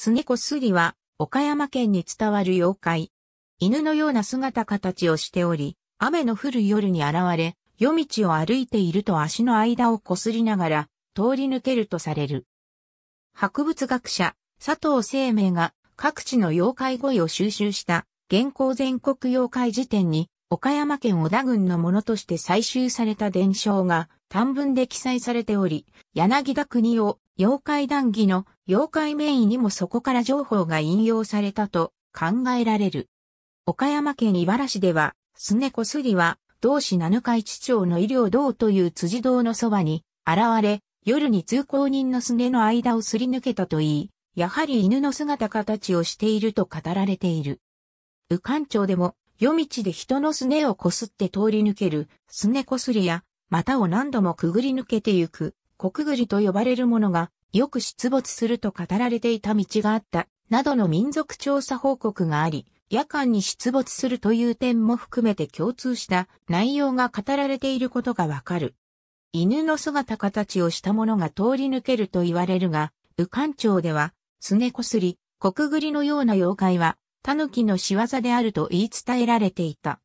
すねこすりは、岡山県に伝わる妖怪。犬のような姿形をしており、雨の降る夜に現れ、夜道を歩いていると足の間をこすりながら、通り抜けるとされる。博物学者、佐藤生命が各地の妖怪語彙を収集した現行全国妖怪辞典に岡山県小田郡のものとして採集された伝承が短文で記載されており、柳田国を妖怪談義の妖怪名医にもそこから情報が引用されたと考えられる。岡山県茨原市では、すねこすりは、同市七日市町の医療道という辻堂のそばに現れ、夜に通行人のすねの間をすり抜けたといい、やはり犬の姿形をしていると語られている。右官町でも、夜道で人のすねをこすって通り抜ける、すねこすりや、股を何度もくぐり抜けてゆく、国栗と呼ばれるものがよく出没すると語られていた道があった、などの民族調査報告があり、夜間に出没するという点も含めて共通した内容が語られていることがわかる。犬の姿形をしたものが通り抜けると言われるが、右官町では、すねこすり、国栗のような妖怪は、狸の仕業であると言い伝えられていた。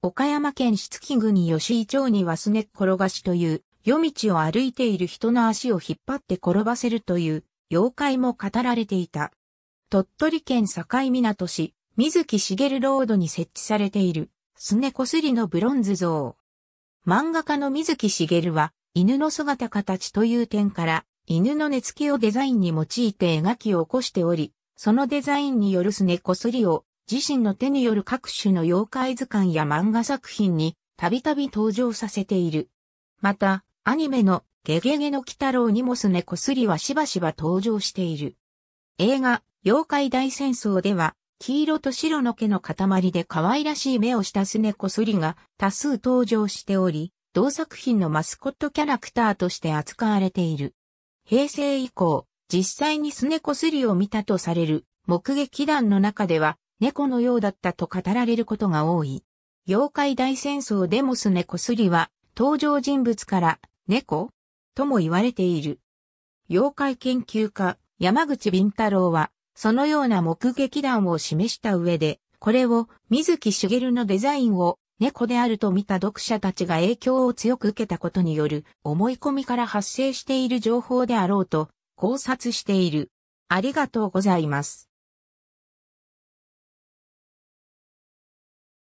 岡山県杵木郡吉井町にはすね転がしという夜道を歩いている人の足を引っ張って転ばせるという妖怪も語られていた。鳥取県境港市、水木しげるロードに設置されている、すねこすりのブロンズ像。漫画家の水木しげるは、犬の姿形という点から、犬の根付きをデザインに用いて描きを起こしており、そのデザインによるすねこすりを、自身の手による各種の妖怪図鑑や漫画作品に、たびたび登場させている。また、アニメのゲゲゲの鬼太郎にもすねこすりはしばしば登場している。映画、妖怪大戦争では、黄色と白の毛の塊で可愛らしい目をしたすねこすりが多数登場しており、同作品のマスコットキャラクターとして扱われている。平成以降、実際にすねこすりを見たとされる目撃談の中では、猫のようだったと語られることが多い。妖怪大戦争でもすねこすりは、登場人物から猫とも言われている。妖怪研究家、山口敏太郎は、そのような目撃談を示した上で、これを水木しげるのデザインを猫であると見た読者たちが影響を強く受けたことによる思い込みから発生している情報であろうと考察している。ありがとうございます。